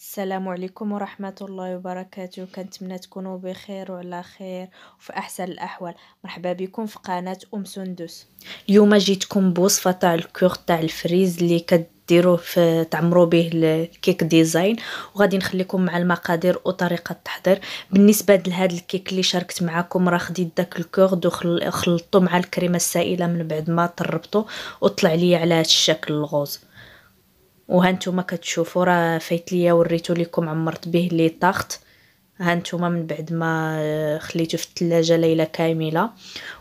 السلام عليكم ورحمة الله وبركاته كنتمنى تكونوا بخير وعلى خير وفي أحسن الأحوال مرحبا بكم في قناة أم سندس اليوم جيتكم بوصفة تاع الكور تاع الفريز اللي كديروه في تعمرو به الكيك ديزاين وغادي نخليكم مع المقادير وطريقة التحضير بالنسبة لهذا الكيك اللي شاركت معكم راه خديت داك الكور وخلطته مع الكريمة السائلة من بعد ما طربتو وطلع لي على هذا الشكل الغوز وهانتوما كتشوفوا راه فايت ليا وريتو لكم عمرت به لي طاخت هانتوما من بعد ما خليته في الثلاجه ليله كامله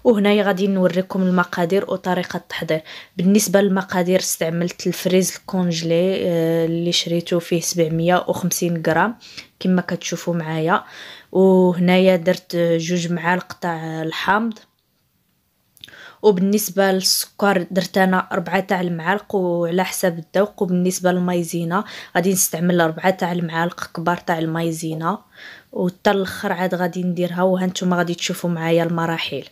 وهنايا غادي نوريكم المقادير وطريقه التحضير بالنسبه للمقادير استعملت الفريز الكونجلي آه، اللي شريته فيه 750 غرام كما كتشوفوا معايا وهنايا درت جوج معالق تاع الحامض وبالنسبه للسكر درت انا 4 تاع المعالق وعلى حسب الذوق وبالنسبه للمايزينا غادي نستعمل 4 تاع المعالق كبار تاع المايزينا وحتى الاخر عاد غادي نديرها وهانتوما غادي تشوفوا معايا المراحل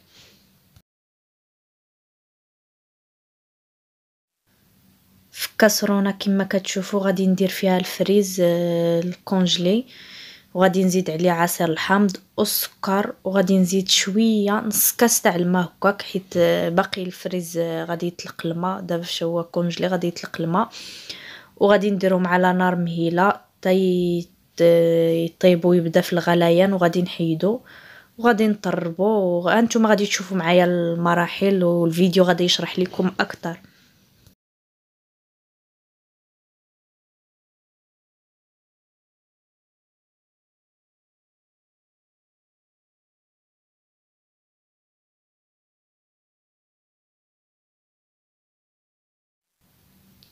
في كاسرونه كما كتشوفوا غادي ندير فيها الفريز آه، الكونجلي وغادي نزيد عليه عصير الحامض والسكر وغادي نزيد شويه نص كاس تاع الماء هكاك حيت باقي الفريز غادي يطلق الماء دابا فاش هو كونجلي غادي يطلق الماء وغادي نديرهم على نار مهيله حتى يطيبو يبدا في الغليان وغادي نحيدو وغادي نطربو وانتم غادي تشوفوا معايا المراحل والفيديو غادي يشرح لكم اكثر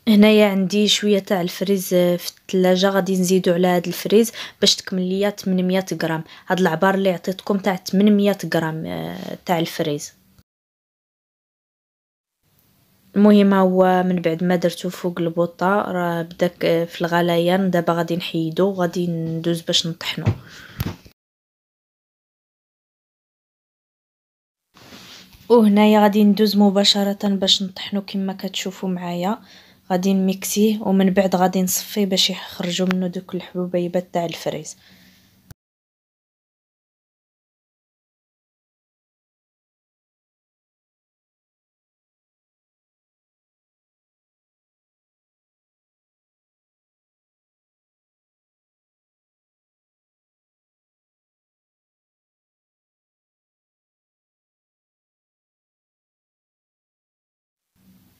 هنايا عندي شويه تاع الفريز في الثلاجه غادي نزيدو على هذا الفريز باش تكمل ليا 800 غرام هاد العبار اللي عطيتكم تاع 800 غرام آه، تاع الفريز المهم هو من بعد ما درتو فوق البوطه راه بداك في الغليان دابا غادي نحيدو غادي ندوز باش نطحنو وهنايا غادي ندوز مباشره باش نطحنو كما كتشوفوا معايا غادي نميكسيه ومن بعد غادي نصفيه باش يخرجوا منه دوك الحبوبيبات تاع الفريز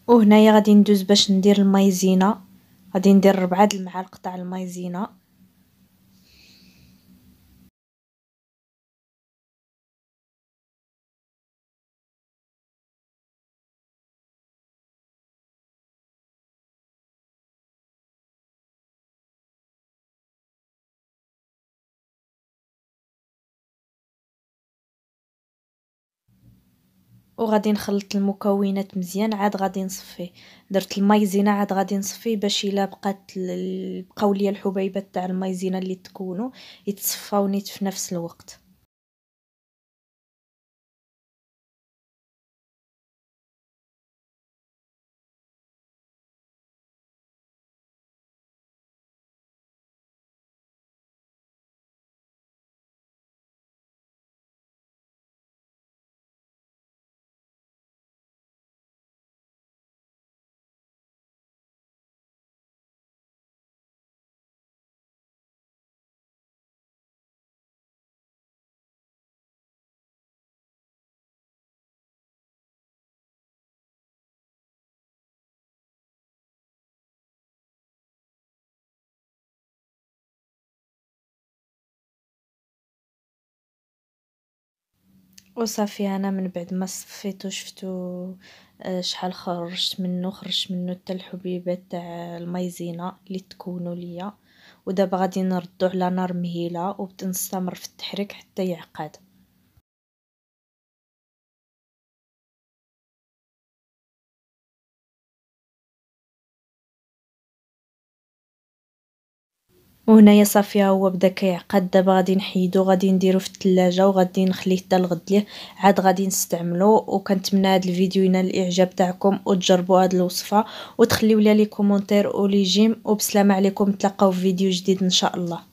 وهنايا غادي ندوز باش ندير المايزينا غادي ندير ربعة د المعالق تاع المايزينا وغادي نخلط المكونات مزيان عاد غادي نصفيه درت المايزينا عاد غادي نصفيه باش الا بقات بقاو ليا الحبيبات تاع المايزينا اللي تكونوا يتصفاو نيت في نفس الوقت وصافي انا من بعد ما صفيتو شفتو آه، شحال خرجت منو خرجت منو حتى الحبيبات تاع المايزينا اللي تكونوا ليا ودابا غادي نردو على نار مهيله ونستمر في التحريك حتى يعقد يا صافي ها هو بدا كيعقد دابا غادي نحيدو غادي نديرو في الثلاجه وغادي نخليه حتى الغد ليه عاد غادي نستعملو وكنتمنى هذا الفيديو ينال الاعجاب تاعكم وتجربوا هذه الوصفه وتخليو لي لي كومونتير ولي جيم وبسلامه عليكم نتلاقاو في فيديو جديد ان شاء الله